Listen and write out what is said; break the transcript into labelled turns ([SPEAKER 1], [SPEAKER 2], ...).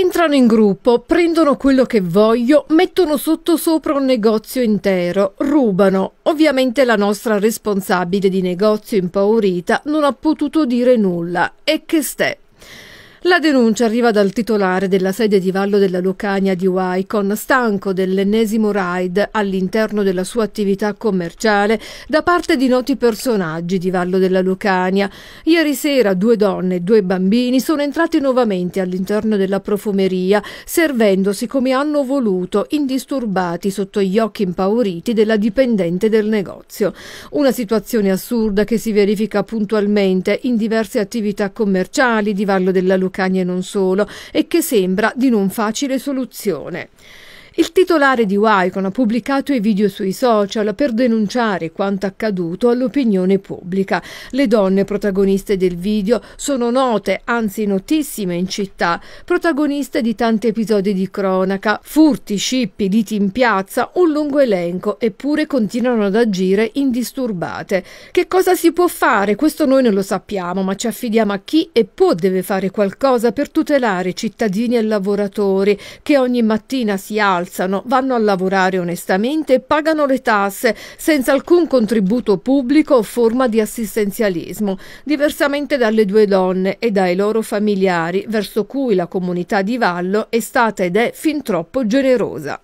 [SPEAKER 1] Entrano in gruppo, prendono quello che voglio, mettono sotto sopra un negozio intero, rubano. Ovviamente la nostra responsabile di negozio impaurita non ha potuto dire nulla. E che ste? La denuncia arriva dal titolare della sede di Vallo della Lucania di Waikon, stanco dell'ennesimo raid all'interno della sua attività commerciale da parte di noti personaggi di Vallo della Lucania. Ieri sera due donne e due bambini sono entrati nuovamente all'interno della profumeria, servendosi come hanno voluto, indisturbati sotto gli occhi impauriti della dipendente del negozio. Una situazione assurda che si verifica puntualmente in diverse attività commerciali di Vallo della Lucania Lucani e non solo, e che sembra di non facile soluzione. Il titolare di Wicon ha pubblicato i video sui social per denunciare quanto accaduto all'opinione pubblica. Le donne protagoniste del video sono note, anzi notissime in città, protagoniste di tanti episodi di cronaca, furti, scippi, liti in piazza, un lungo elenco, eppure continuano ad agire indisturbate. Che cosa si può fare? Questo noi non lo sappiamo, ma ci affidiamo a chi e può deve fare qualcosa per tutelare cittadini e lavoratori che ogni mattina si alzano alzano, vanno a lavorare onestamente e pagano le tasse senza alcun contributo pubblico o forma di assistenzialismo, diversamente dalle due donne e dai loro familiari, verso cui la comunità di Vallo è stata ed è fin troppo generosa.